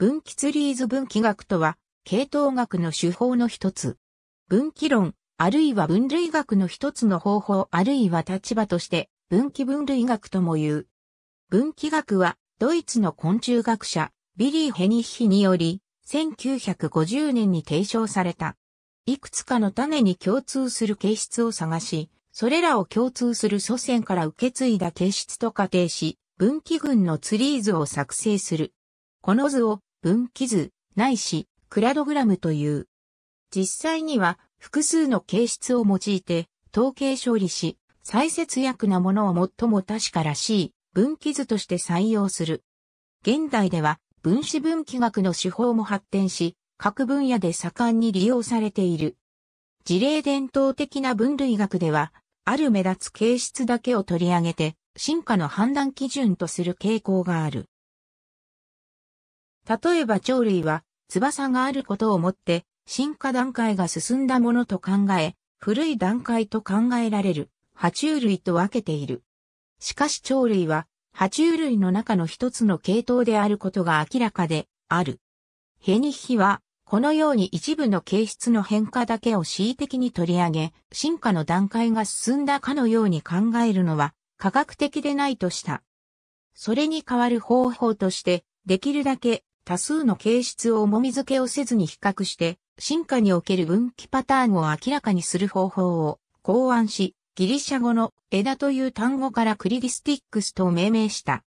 分岐ツリーズ分岐学とは、系統学の手法の一つ。分岐論、あるいは分類学の一つの方法あるいは立場として、分岐分類学とも言う。分岐学は、ドイツの昆虫学者、ビリー・ヘニッヒにより、1950年に提唱された。いくつかの種に共通する形質を探し、それらを共通する祖先から受け継いだ形質と仮定し、分岐群のツリーズを作成する。この図を分岐図、ないし、クラドグラムという。実際には複数の形質を用いて統計処理し、再節約なものを最も確からしい分岐図として採用する。現代では分子分岐学の手法も発展し、各分野で盛んに利用されている。事例伝統的な分類学では、ある目立つ形質だけを取り上げて、進化の判断基準とする傾向がある。例えば鳥類は翼があることをもって進化段階が進んだものと考え、古い段階と考えられる爬虫類と分けている。しかし鳥類は爬虫類の中の一つの系統であることが明らかである。ヘニヒはこのように一部の形質の変化だけを恣意的に取り上げ、進化の段階が進んだかのように考えるのは科学的でないとした。それに代わる方法として、できるだけ多数の形質を重み付けをせずに比較して、進化における分岐パターンを明らかにする方法を考案し、ギリシャ語の枝という単語からクリリスティックスと命名した。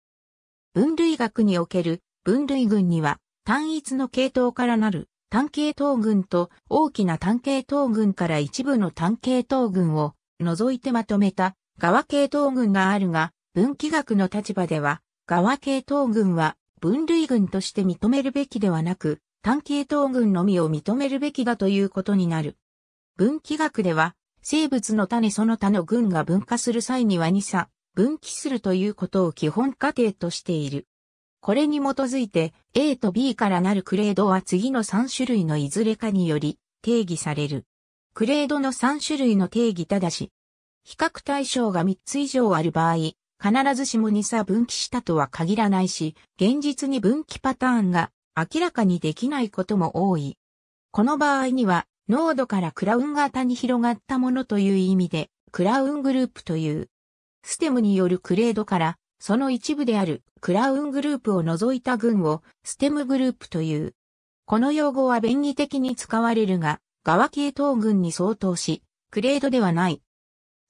分類学における分類群には単一の系統からなる単系統群と大きな単系統群から一部の単系統群を除いてまとめた側系統群があるが、分岐学の立場では側系統群は分類群として認めるべきではなく、単系統群のみを認めるべきだということになる。分岐学では、生物の種その他の群が分化する際には2差、分岐するということを基本過程としている。これに基づいて A と B からなるクレードは次の3種類のいずれかにより定義される。クレードの3種類の定義ただし、比較対象が3つ以上ある場合、必ずしも2差分岐したとは限らないし、現実に分岐パターンが明らかにできないことも多い。この場合には、濃度からクラウン型に広がったものという意味で、クラウングループという、ステムによるクレードから、その一部であるクラウングループを除いた群をステムグループという。この用語は便宜的に使われるが、側系統群に相当し、クレードではない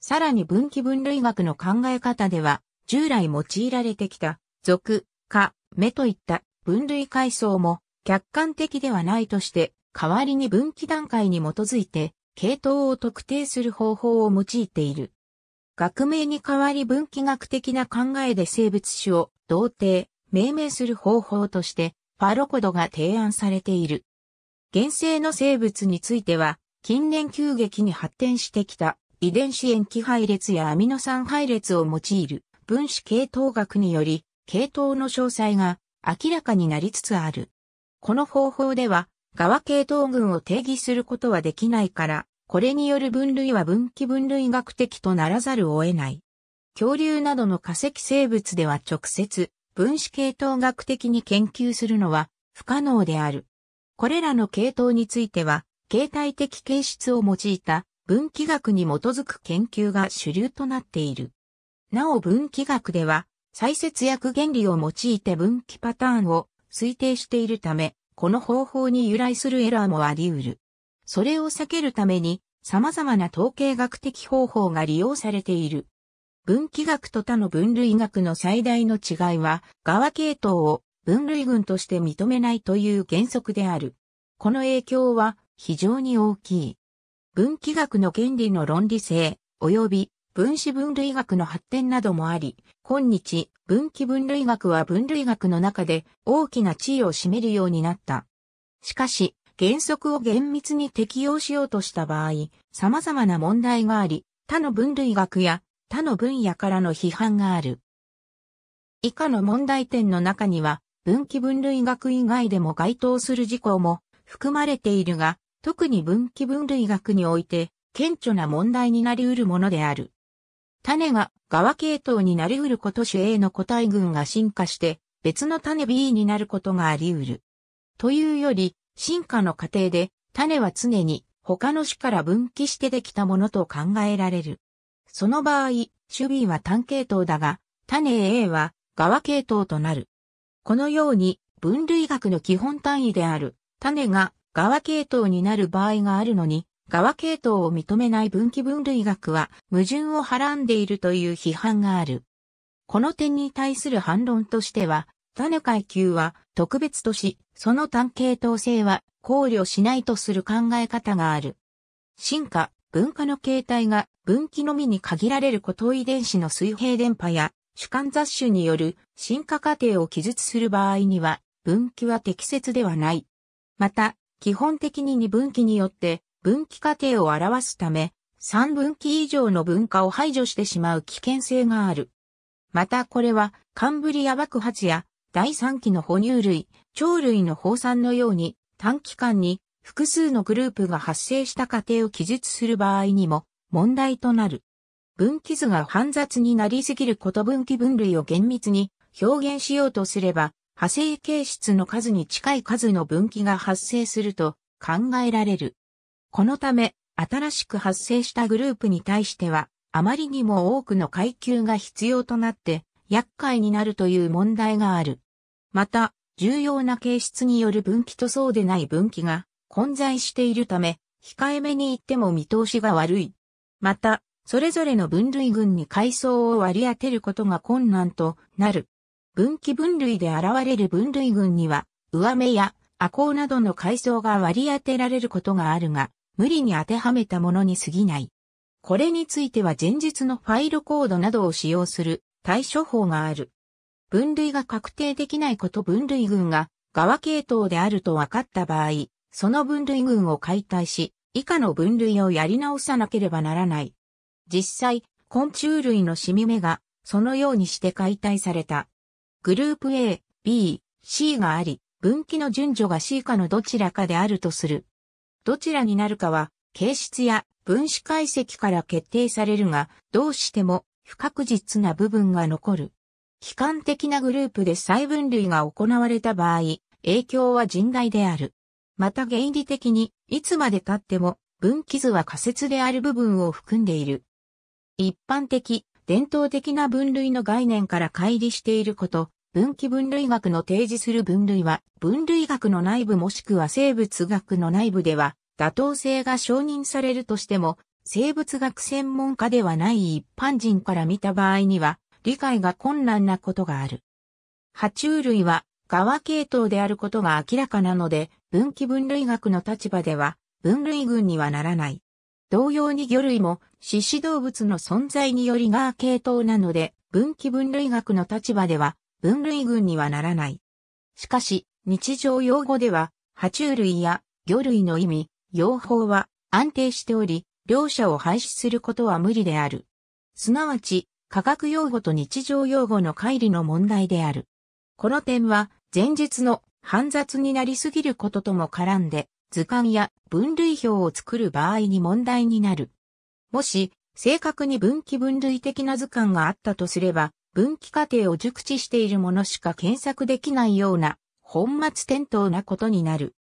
さらに分岐分類学の考え方では、従来用いられてきた、属、科、目といった分類階層も客観的ではないとして、代わりに分岐段階に基づいて、系統を特定する方法を用いている。学名に代わり分岐学的な考えで生物種を同定、命名する方法として、ファロコドが提案されている。現生の生物については、近年急激に発展してきた遺伝子塩基配列やアミノ酸配列を用いる分子系統学により、系統の詳細が明らかになりつつある。この方法では、側系統群を定義することはできないから、これによる分類は分岐分類学的とならざるを得ない。恐竜などの化石生物では直接、分子系統学的に研究するのは不可能である。これらの系統については、形態的形質を用いた分岐学に基づく研究が主流となっている。なお分岐学では、再節約原理を用いて分岐パターンを推定しているため、この方法に由来するエラーもあり得る。それを避けるために、様々な統計学的方法が利用されている。分岐学と他の分類学の最大の違いは、側系統を分類群として認めないという原則である。この影響は非常に大きい。分岐学の権利の論理性、及び分子分類学の発展などもあり、今日、分岐分類学は分類学の中で大きな地位を占めるようになった。しかし、原則を厳密に適用しようとした場合、様々な問題があり、他の分類学や他の分野からの批判がある。以下の問題点の中には、分岐分類学以外でも該当する事項も含まれているが、特に分岐分類学において、顕著な問題になり得るものである。種が側系統になり得ること種 A の個体群が進化して、別の種 B になることがあり得る。というより、進化の過程で、種は常に他の種から分岐してできたものと考えられる。その場合、種 B は単系統だが、種 A は側系統となる。このように、分類学の基本単位である、種が側系統になる場合があるのに、側系統を認めない分岐分類学は矛盾をはらんでいるという批判がある。この点に対する反論としては、種階級は特別とし、その単系統性は考慮しないとする考え方がある。進化、文化の形態が分岐のみに限られること遺伝子の水平電波や主観雑種による進化過程を記述する場合には、分岐は適切ではない。また、基本的に二分岐によって分岐過程を表すため、三分岐以上の分化を排除してしまう危険性がある。またこれはカンブリア爆発や第三期の哺乳類、鳥類の放散のように短期間に複数のグループが発生した過程を記述する場合にも問題となる。分岐図が煩雑になりすぎること分岐分類を厳密に表現しようとすれば派生形質の数に近い数の分岐が発生すると考えられる。このため、新しく発生したグループに対しては、あまりにも多くの階級が必要となって、厄介になるという問題がある。また、重要な形質による分岐とそうでない分岐が混在しているため、控えめに言っても見通しが悪い。また、それぞれの分類群に階層を割り当てることが困難となる。分岐分類で現れる分類群には、上目やアコウなどの階層が割り当てられることがあるが、無理に当てはめたものに過ぎない。これについては前述のファイルコードなどを使用する対処法がある。分類が確定できないこと分類群が側系統であると分かった場合、その分類群を解体し、以下の分類をやり直さなければならない。実際、昆虫類のシミ目がそのようにして解体された。グループ A、B、C があり、分岐の順序が C か下のどちらかであるとする。どちらになるかは、形質や分子解析から決定されるが、どうしても不確実な部分が残る。機関的なグループで細分類が行われた場合、影響は甚大である。また原理的に、いつまで経っても、分岐図は仮説である部分を含んでいる。一般的、伝統的な分類の概念から乖離していること、分岐分類学の提示する分類は、分類学の内部もしくは生物学の内部では、妥当性が承認されるとしても、生物学専門家ではない一般人から見た場合には、理解が困難なことがある。爬虫類は、側系統であることが明らかなので、分岐分類学の立場では、分類群にはならない。同様に魚類も、獅子動物の存在により側系統なので、分岐分類学の立場では、分類群にはならない。しかし、日常用語では、爬虫類や魚類の意味、用法は安定しており、両者を廃止することは無理である。すなわち、科学用語と日常用語の乖離の問題である。この点は、前述の煩雑になりすぎることとも絡んで、図鑑や分類表を作る場合に問題になる。もし、正確に分岐分類的な図鑑があったとすれば、分岐過程を熟知しているものしか検索できないような本末転倒なことになる。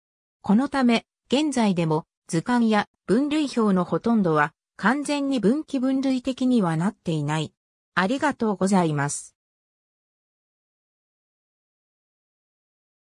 このため、現在でも図鑑や分類表のほとんどは完全に分岐分類的にはなっていない。ありがとうございます。